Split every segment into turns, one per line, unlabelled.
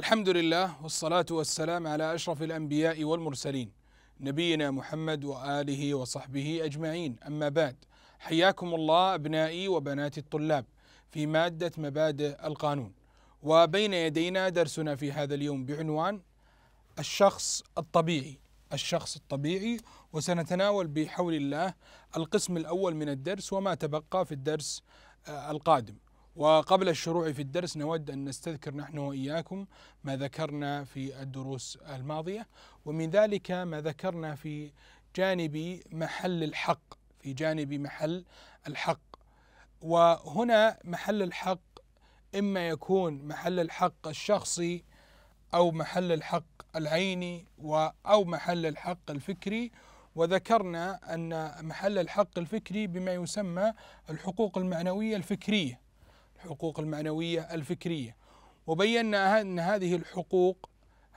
الحمد لله والصلاة والسلام على أشرف الأنبياء والمرسلين نبينا محمد وآله وصحبه أجمعين أما بعد حياكم الله أبنائي وبناتي الطلاب في مادة مبادئ القانون وبين يدينا درسنا في هذا اليوم بعنوان الشخص الطبيعي الشخص الطبيعي وسنتناول بحول الله القسم الأول من الدرس وما تبقى في الدرس آه، القادم وقبل الشروع في الدرس نود أن نستذكر نحن وإياكم ما ذكرنا في الدروس الماضية ومن ذلك ما ذكرنا في جانب محل الحق في جانب محل الحق وهنا محل الحق إما يكون محل الحق الشخصي أو محل الحق العيني أو محل الحق الفكري وذكرنا أن محل الحق الفكري بما يسمى الحقوق المعنوية الفكرية الحقوق المعنوية الفكرية وبينا أن هذه الحقوق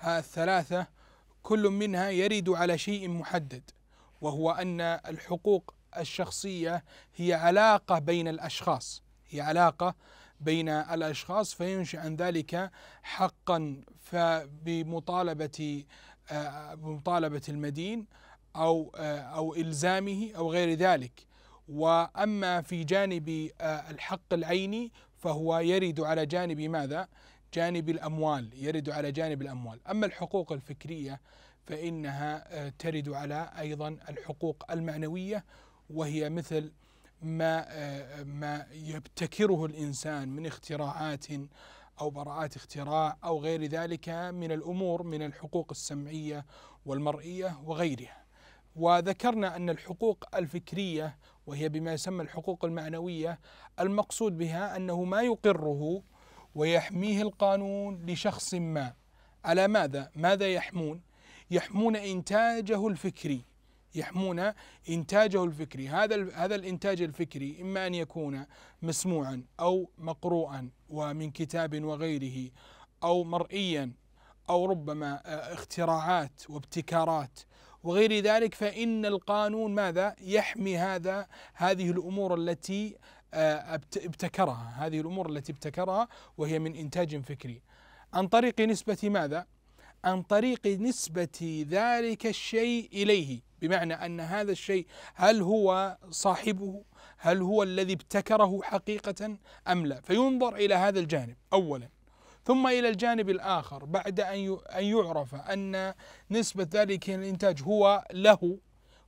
الثلاثة كل منها يرد على شيء محدد وهو أن الحقوق الشخصية هي علاقة بين الأشخاص هي علاقة بين الأشخاص فينشأ عن ذلك حقا فبمطالبة آه، بمطالبة المدين أو آه، أو إلزامه أو غير ذلك وأما في جانب آه، الحق العيني فهو يرد على جانب ماذا؟ جانب الأموال يرد على جانب الأموال أما الحقوق الفكرية فإنها آه، ترد على أيضا الحقوق المعنوية وهي مثل ما آه، ما يبتكره الإنسان من اختراعات أو براءات اختراع أو غير ذلك من الأمور من الحقوق السمعية والمرئية وغيرها وذكرنا أن الحقوق الفكرية وهي بما يسمى الحقوق المعنوية المقصود بها أنه ما يقره ويحميه القانون لشخص ما على ماذا؟ ماذا يحمون؟ يحمون إنتاجه الفكري يحمون إنتاجه الفكري هذا هذا الإنتاج الفكري إما أن يكون مسموعا أو مقروءا ومن كتاب وغيره أو مرئيا أو ربما آه، اختراعات وابتكارات وغير ذلك فإن القانون ماذا يحمي هذا هذه الأمور التي آه، ابتكرها هذه الأمور التي ابتكرها وهي من إنتاج فكري عن طريق نسبة ماذا عن طريق نسبة ذلك الشيء إليه بمعنى أن هذا الشيء هل هو صاحبه هل هو الذي ابتكره حقيقة أم لا فينظر إلى هذا الجانب أولا ثم إلى الجانب الآخر بعد أن يعرف أن نسبة ذلك الإنتاج هو له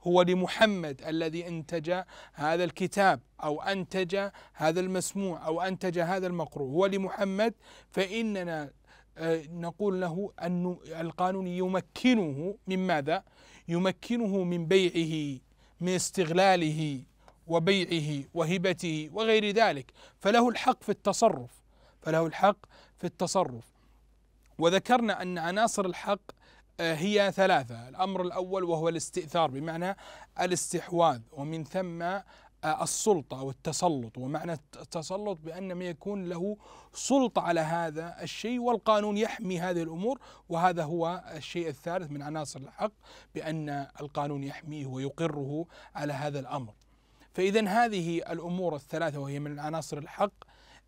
هو لمحمد الذي انتج هذا الكتاب او انتج هذا المسموع او انتج هذا المقروء هو لمحمد فاننا آه، نقول له ان القانون يمكنه من ماذا؟ يمكنه من بيعه من استغلاله وبيعه وهبته وغير ذلك فله الحق في التصرف فله الحق في التصرف وذكرنا أن عناصر الحق آه، هي ثلاثة الأمر الأول وهو الاستئثار بمعنى الاستحواذ ومن ثم آه، السلطة والتسلط ومعنى التسلط بأن ما يكون له سلطة على هذا الشيء والقانون يحمي هذه الأمور وهذا هو الشيء الثالث من عناصر الحق بأن القانون يحميه ويقره على هذا الأمر فإذا هذه الأمور الثلاثة وهي من عناصر الحق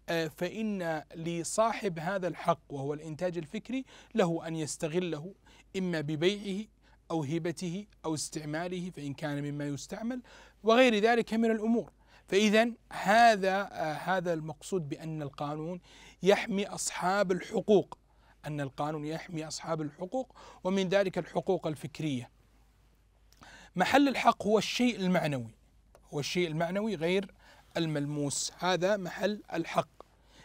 آه، فإن لصاحب هذا الحق وهو الإنتاج الفكري له أن يستغله إما ببيعه أو هبته أو استعماله فإن كان مما يستعمل وغير ذلك من الأمور فإذا هذا آه، هذا المقصود بأن القانون يحمي أصحاب الحقوق أن القانون يحمي أصحاب الحقوق ومن ذلك الحقوق الفكرية محل الحق هو الشيء المعنوي هو الشيء المعنوي غير الملموس هذا محل الحق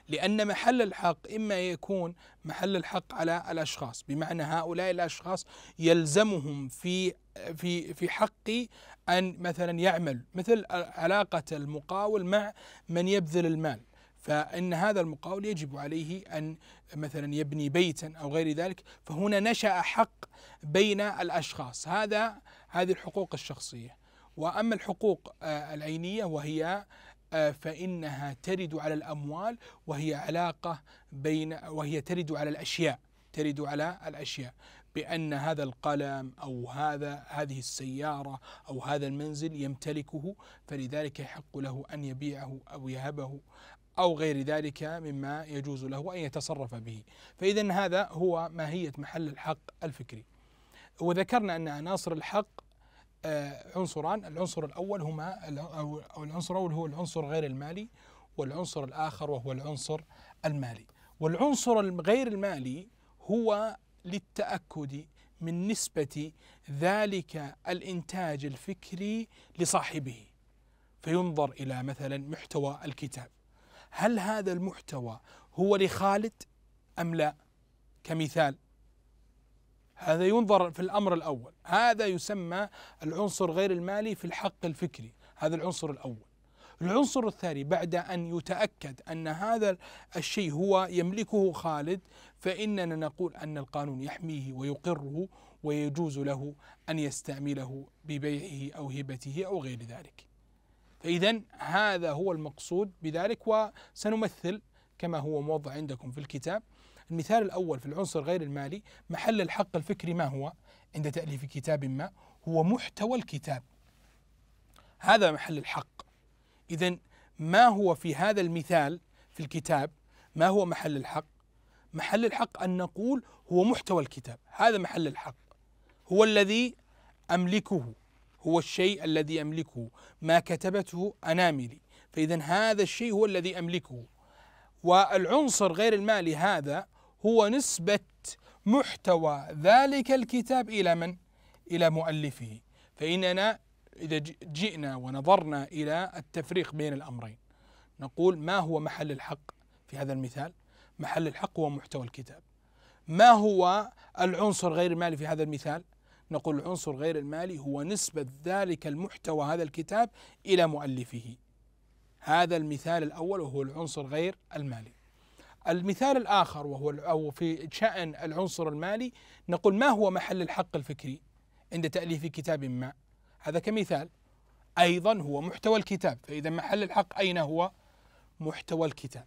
لأن محل الحق إما يكون محل الحق على الأشخاص بمعنى هؤلاء الأشخاص يلزمهم في في في حقي أن مثلا يعمل مثل علاقة المقاول مع من يبذل المال فإن هذا المقاول يجب عليه أن مثلا يبني بيتا أو غير ذلك فهنا نشأ حق بين الأشخاص هذا هذه الحقوق الشخصية وأما الحقوق آه، العينية وهي آه، فإنها ترد على الأموال وهي علاقة بين وهي ترد على الأشياء ترد على الأشياء بأن هذا القلم أو هذا هذه السيارة أو هذا المنزل يمتلكه فلذلك يحق له أن يبيعه أو يهبه أو غير ذلك مما يجوز له أن يتصرف به فإذا هذا هو ماهية محل الحق الفكري وذكرنا أن عناصر الحق آه، عنصران العنصر الأول هما أو العنصر الأول هو العنصر غير المالي والعنصر الآخر وهو العنصر المالي والعنصر غير المالي هو للتأكد من نسبة ذلك الإنتاج الفكري لصاحبه فينظر إلى مثلا محتوى الكتاب هل هذا المحتوى هو لخالد أم لا كمثال هذا ينظر في الأمر الأول هذا يسمى العنصر غير المالي في الحق الفكري هذا العنصر الأول العنصر الثاني بعد أن يتأكد أن هذا الشيء هو يملكه خالد فإننا نقول أن القانون يحميه ويقره ويجوز له أن يستعمله ببيعه أو هبته أو غير ذلك فإذا هذا هو المقصود بذلك وسنمثل كما هو موضع عندكم في الكتاب المثال الأول في العنصر غير المالي محل الحق الفكري ما هو عند تأليف كتاب ما هو محتوى الكتاب هذا محل الحق إذا ما هو في هذا المثال في الكتاب ما هو محل الحق محل الحق أن نقول هو محتوى الكتاب هذا محل الحق هو الذي أملكه هو الشيء الذي أملكه ما كتبته أناملي فإذا هذا الشيء هو الذي أملكه والعنصر غير المالي هذا هو نسبة محتوى ذلك الكتاب إلى من؟ إلى مؤلفه فإننا إذا جئنا ونظرنا إلى التفريق بين الأمرين نقول ما هو محل الحق في هذا المثال؟ محل الحق هو محتوى الكتاب ما هو العنصر غير المالي في هذا المثال؟ نقول العنصر غير المالي هو نسبة ذلك المحتوى هذا الكتاب إلى مؤلفه هذا المثال الأول وهو العنصر غير المالي المثال الآخر وهو أو في شأن العنصر المالي نقول ما هو محل الحق الفكري عند تأليف كتاب ما هذا كمثال أيضا هو محتوى الكتاب فإذا محل الحق أين هو محتوى الكتاب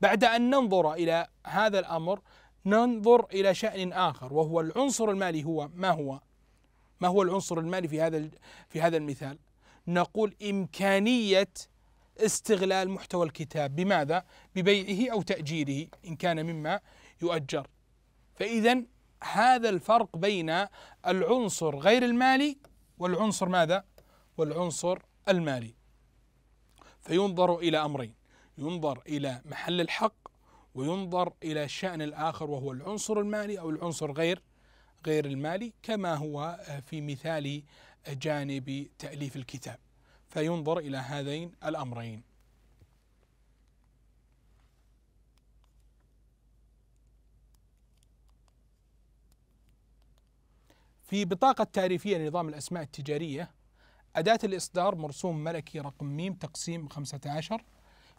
بعد أن ننظر إلى هذا الأمر ننظر إلى شأن آخر وهو العنصر المالي هو ما هو ما هو العنصر المالي في هذا في هذا المثال نقول إمكانية استغلال محتوى الكتاب بماذا؟ ببيعه أو تأجيره إن كان مما يؤجر فإذا هذا الفرق بين العنصر غير المالي والعنصر ماذا؟ والعنصر المالي فينظر إلى أمرين ينظر إلى محل الحق وينظر إلى الشأن الآخر وهو العنصر المالي أو العنصر غير غير المالي كما هو في مثال جانب تأليف الكتاب فينظر إلى هذين الأمرين في بطاقة تعريفية لنظام الأسماء التجارية أداة الإصدار مرسوم ملكي رقم ميم تقسيم 15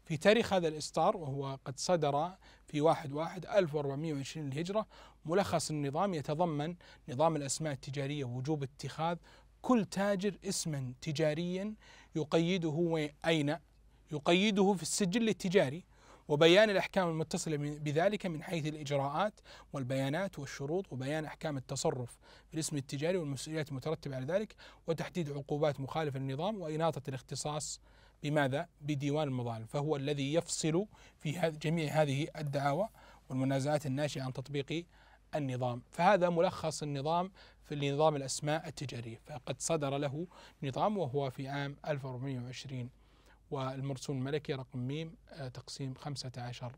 في تاريخ هذا الإصدار وهو قد صدر في 1 واحد 1420 للهجرة ملخص النظام يتضمن نظام الأسماء التجارية وجوب اتخاذ كل تاجر اسما تجاريا يقيده أين؟ يقيده في السجل التجاري وبيان الأحكام المتصلة بذلك من حيث الإجراءات والبيانات والشروط وبيان أحكام التصرف في الاسم التجاري والمسؤوليات المترتبة على ذلك وتحديد عقوبات مخالفة للنظام وإناطة الاختصاص بماذا؟ بديوان المظالم فهو الذي يفصل في جميع هذه الدعاوى والمنازعات الناشئة عن تطبيق النظام فهذا ملخص النظام في نظام الأسماء التجارية فقد صدر له نظام وهو في عام 1420 والمرسوم الملكي رقم ميم آه، تقسيم 15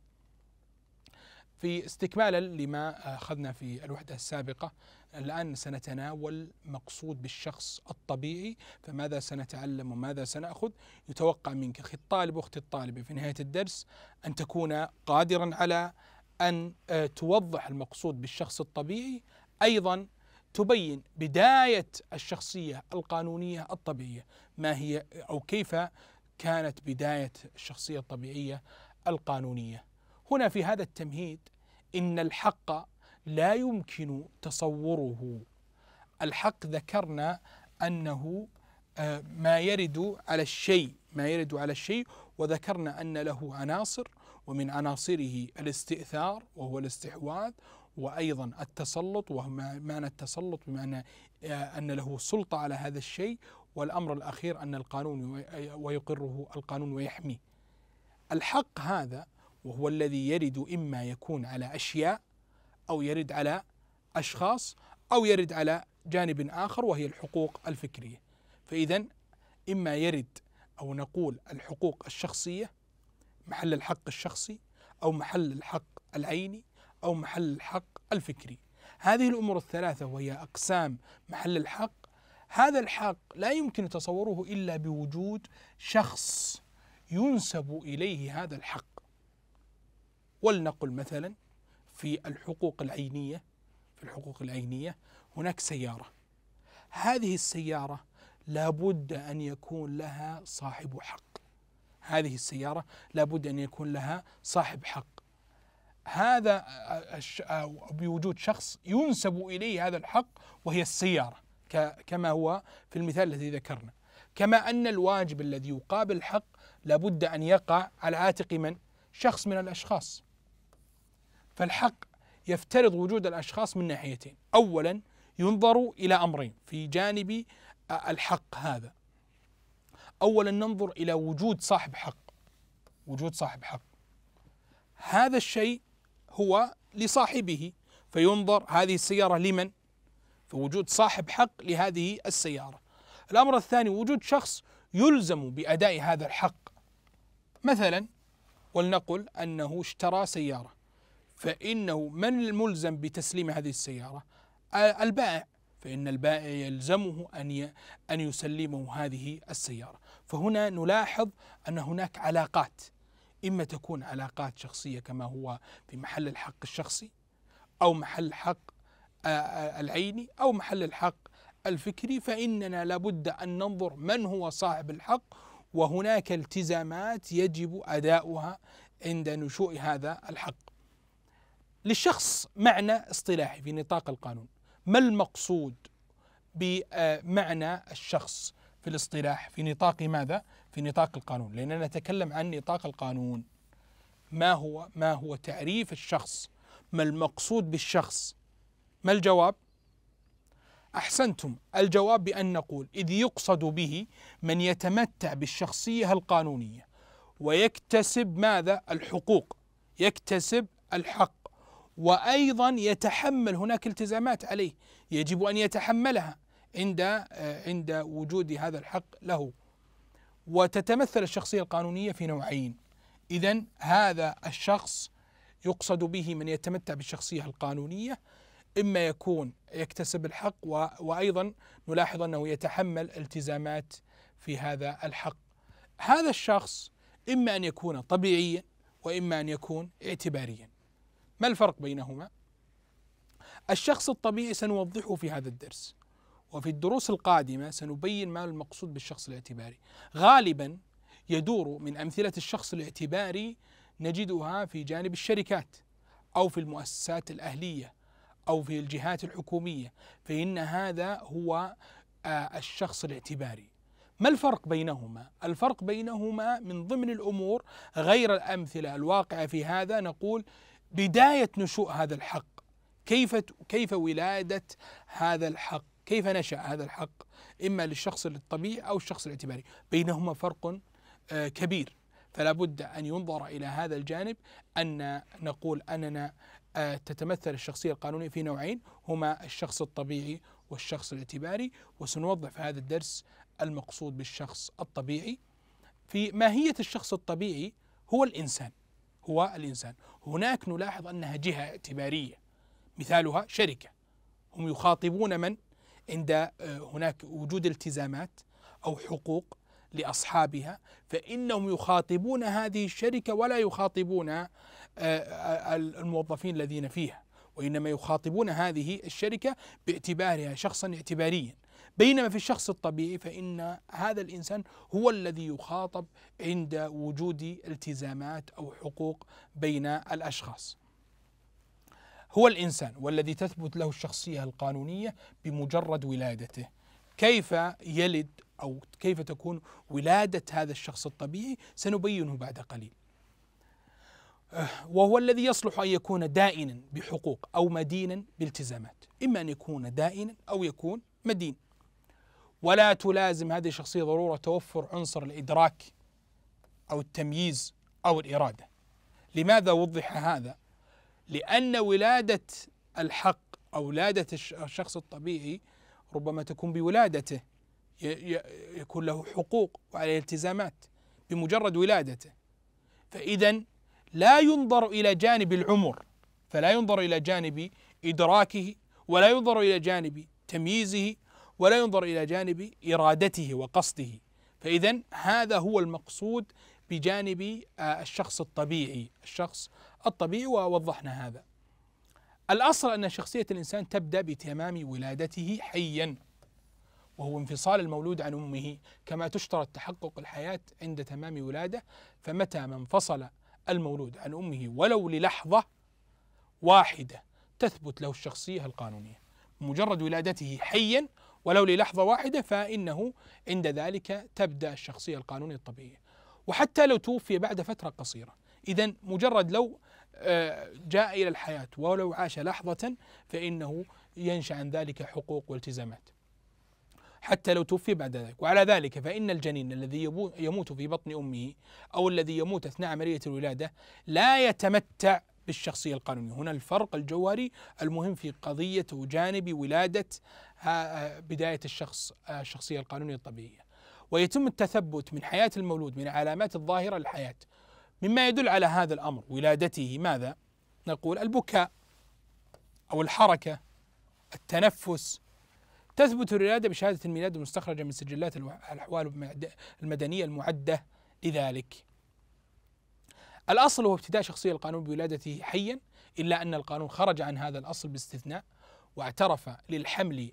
في استكمالا لما أخذنا في الوحدة السابقة الآن سنتناول مقصود بالشخص الطبيعي فماذا سنتعلم وماذا سنأخذ يتوقع منك أخي الطالب وأختي الطالبة في نهاية الدرس أن تكون قادرا على أن آه، توضح المقصود بالشخص الطبيعي أيضا تبين بداية الشخصية القانونية الطبيعية ما هي أو كيف كانت بداية الشخصية الطبيعية القانونية هنا في هذا التمهيد إن الحق لا يمكن تصوره الحق ذكرنا أنه آه، ما يرد على الشيء ما يرد على الشيء وذكرنا أن له عناصر ومن عناصره الاستئثار وهو الاستحواذ وأيضا التسلط ومعنى التسلط بمعنى آه، أن له سلطة على هذا الشيء والأمر الأخير أن القانون ويقره القانون ويحميه الحق هذا وهو الذي يرد إما يكون على أشياء أو يرد على أشخاص أو يرد على جانب آخر وهي الحقوق الفكرية فإذا إما يرد أو نقول الحقوق الشخصية محل الحق الشخصي أو محل الحق العيني أو محل الحق الفكري هذه الأمور الثلاثة وهي أقسام محل الحق هذا الحق لا يمكن تصوره إلا بوجود شخص ينسب إليه هذا الحق ولنقل مثلا في الحقوق العينية في الحقوق العينية هناك سيارة هذه السيارة لابد أن يكون لها صاحب حق هذه السيارة لابد أن يكون لها صاحب حق هذا بوجود شخص ينسب إليه هذا الحق وهي السيارة كما هو في المثال الذي ذكرنا كما أن الواجب الذي يقابل الحق لابد أن يقع على عاتق من؟ شخص من الأشخاص فالحق يفترض وجود الأشخاص من ناحيتين أولا ينظر إلى أمرين في جانب الحق هذا أولا ننظر إلى وجود صاحب حق وجود صاحب حق هذا الشيء هو لصاحبه فينظر هذه السيارة لمن فوجود صاحب حق لهذه السيارة الأمر الثاني وجود شخص يلزم بأداء هذا الحق مثلا ولنقل أنه اشترى سيارة فإنه من الملزم بتسليم هذه السيارة البائع فإن البائع يلزمه أن أن يسلمه هذه السيارة فهنا نلاحظ أن هناك علاقات إما تكون علاقات شخصية كما هو في محل الحق الشخصي أو محل الحق آه، آه، العيني أو محل الحق الفكري فإننا لابد أن ننظر من هو صاحب الحق وهناك التزامات يجب أداؤها عند نشوء هذا الحق للشخص معنى اصطلاحي في نطاق القانون ما المقصود بمعنى الشخص في الاصطلاح في نطاق ماذا؟ في نطاق القانون لأننا نتكلم عن نطاق القانون ما هو ما هو تعريف الشخص ما المقصود بالشخص ما الجواب احسنتم الجواب بان نقول اذ يقصد به من يتمتع بالشخصيه القانونيه ويكتسب ماذا الحقوق يكتسب الحق وايضا يتحمل هناك التزامات عليه يجب ان يتحملها عند آه، عند وجود هذا الحق له وتتمثل الشخصية القانونية في نوعين إذا هذا الشخص يقصد به من يتمتع بالشخصية القانونية إما يكون يكتسب الحق وأيضا نلاحظ أنه يتحمل التزامات في هذا الحق هذا الشخص إما أن يكون طبيعيا وإما أن يكون اعتباريا ما الفرق بينهما؟ الشخص الطبيعي سنوضحه في هذا الدرس وفي الدروس القادمة سنبين ما المقصود بالشخص الاعتباري غالبا يدور من أمثلة الشخص الاعتباري نجدها في جانب الشركات أو في المؤسسات الأهلية أو في الجهات الحكومية فإن هذا هو آه، الشخص الاعتباري ما الفرق بينهما؟ الفرق بينهما من ضمن الأمور غير الأمثلة الواقعة في هذا نقول بداية نشوء هذا الحق كيف كيف ولادة هذا الحق كيف نشأ هذا الحق إما للشخص الطبيعي أو الشخص الاعتباري بينهما فرق آه، كبير فلا بد أن ينظر إلى هذا الجانب أن نقول أننا آه، تتمثل الشخصية القانونية في نوعين هما الشخص الطبيعي والشخص الاعتباري وسنوضح في هذا الدرس المقصود بالشخص الطبيعي في ماهية الشخص الطبيعي هو الإنسان هو الإنسان هناك نلاحظ أنها جهة اعتبارية مثالها شركة هم يخاطبون من؟ عند آه، هناك وجود التزامات أو حقوق لأصحابها فإنهم يخاطبون هذه الشركة ولا يخاطبون آه، آه، الموظفين الذين فيها وإنما يخاطبون هذه الشركة باعتبارها شخصا اعتباريا بينما في الشخص الطبيعي فإن هذا الإنسان هو الذي يخاطب عند وجود التزامات أو حقوق بين الأشخاص هو الإنسان والذي تثبت له الشخصية القانونية بمجرد ولادته كيف يلد أو كيف تكون ولادة هذا الشخص الطبيعي سنبينه بعد قليل وهو الذي يصلح أن يكون دائنا بحقوق أو مدينا بالتزامات إما أن يكون دائنا أو يكون مدين ولا تلازم هذه الشخصية ضرورة توفر عنصر الإدراك أو التمييز أو الإرادة لماذا وضح هذا؟ لأن ولادة الحق أو ولادة الشخص الطبيعي ربما تكون بولادته يكون له حقوق وعليه التزامات بمجرد ولادته فإذا لا ينظر إلى جانب العمر فلا ينظر إلى جانب إدراكه ولا ينظر إلى جانب تمييزه ولا ينظر إلى جانب إرادته وقصده فإذا هذا هو المقصود بجانب آه، الشخص الطبيعي الشخص الطبيعي ووضحنا هذا الأصل أن شخصية الإنسان تبدأ بتمام ولادته حيا وهو انفصال المولود عن أمه كما تشترط تحقق الحياة عند تمام ولادة فمتى ما انفصل المولود عن أمه ولو للحظة واحدة تثبت له الشخصية القانونية مجرد ولادته حيا ولو للحظة واحدة فإنه عند ذلك تبدأ الشخصية القانونية الطبيعية وحتى لو توفي بعد فترة قصيرة إذا مجرد لو آه، جاء إلى الحياة ولو عاش لحظة فإنه ينشأ عن ذلك حقوق والتزامات حتى لو توفي بعد ذلك وعلى ذلك فإن الجنين الذي يموت في بطن أمه أو الذي يموت أثناء عملية الولادة لا يتمتع بالشخصية القانونية هنا الفرق الجوهري المهم في قضية وجانب ولادة آه، آه، بداية الشخص الشخصية القانونية الطبيعية ويتم التثبت من حياة المولود من علامات الظاهرة للحياة مما يدل على هذا الأمر ولادته ماذا؟ نقول البكاء أو الحركة التنفس تثبت الولادة بشهادة الميلاد المستخرجة من سجلات الأحوال المدنية المعدة لذلك الأصل هو ابتداء شخصية القانون بولادته حيا إلا أن القانون خرج عن هذا الأصل باستثناء واعترف للحمل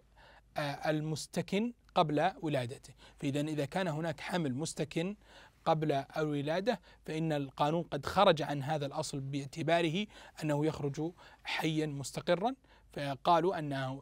آه، المستكن قبل ولادته فإذا إذا كان هناك حمل مستكن قبل الولادة فإن القانون قد خرج عن هذا الأصل باعتباره أنه يخرج حيا مستقرا فقالوا أنه,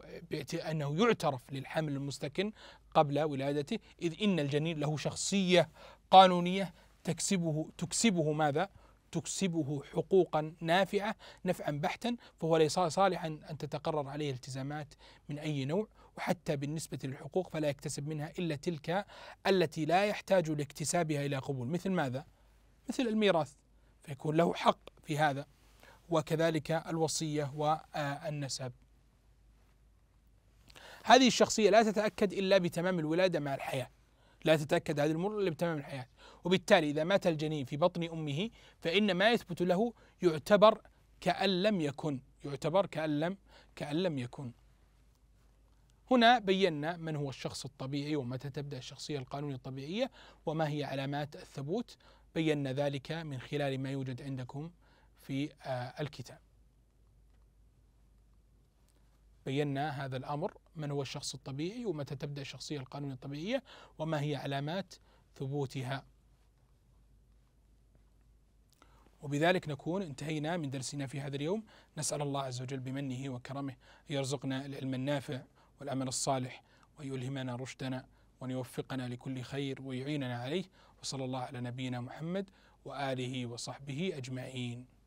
أنه يعترف للحمل المستكن قبل ولادته إذ إن الجنين له شخصية قانونية تكسبه, تكسبه ماذا؟ تكسبه حقوقا نافعة نفعا بحتا فهو ليس صالحا أن تتقرر عليه التزامات من أي نوع حتى بالنسبة للحقوق فلا يكتسب منها إلا تلك التي لا يحتاج لاكتسابها إلى قبول مثل ماذا؟ مثل الميراث فيكون له حق في هذا وكذلك الوصية والنسب هذه الشخصية لا تتأكد إلا بتمام الولادة مع الحياة لا تتأكد هذه الأمور إلا بتمام الحياة وبالتالي إذا مات الجنين في بطن أمه فإن ما يثبت له يعتبر كأن لم يكن يعتبر كأن لم كأن لم يكن هنا بينا من هو الشخص الطبيعي ومتى تبدأ الشخصية القانونية الطبيعية وما هي علامات الثبوت بينا ذلك من خلال ما يوجد عندكم في آه، الكتاب بينا هذا الأمر من هو الشخص الطبيعي ومتى تبدأ الشخصية القانونية الطبيعية وما هي علامات ثبوتها وبذلك نكون انتهينا من درسنا في هذا اليوم نسأل الله عز وجل بمنه وكرمه يرزقنا العلم النافع والعمل الصالح وأن يلهمنا رشدنا وأن يوفقنا لكل خير ويعيننا عليه وصلى الله على نبينا محمد وآله وصحبه أجمعين